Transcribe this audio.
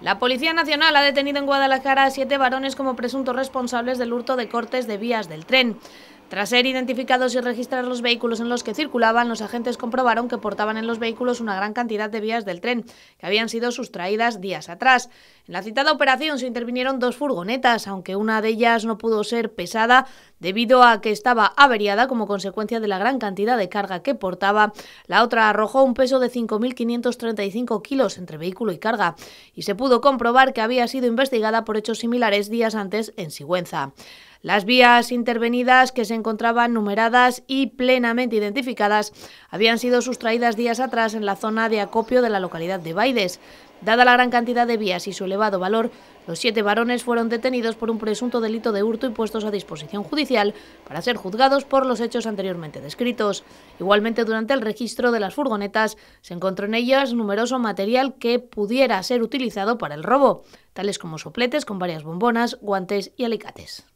La Policía Nacional ha detenido en Guadalajara a siete varones como presuntos responsables del hurto de cortes de vías del tren. Tras ser identificados y registrar los vehículos en los que circulaban, los agentes comprobaron que portaban en los vehículos una gran cantidad de vías del tren, que habían sido sustraídas días atrás. En la citada operación se intervinieron dos furgonetas, aunque una de ellas no pudo ser pesada debido a que estaba averiada como consecuencia de la gran cantidad de carga que portaba. La otra arrojó un peso de 5.535 kilos entre vehículo y carga, y se pudo comprobar que había sido investigada por hechos similares días antes en Sigüenza. Las vías intervenidas, que se encontraban numeradas y plenamente identificadas, habían sido sustraídas días atrás en la zona de acopio de la localidad de Baides. Dada la gran cantidad de vías y su elevado valor, los siete varones fueron detenidos por un presunto delito de hurto y puestos a disposición judicial para ser juzgados por los hechos anteriormente descritos. Igualmente, durante el registro de las furgonetas, se encontró en ellas numeroso material que pudiera ser utilizado para el robo, tales como sopletes con varias bombonas, guantes y alicates.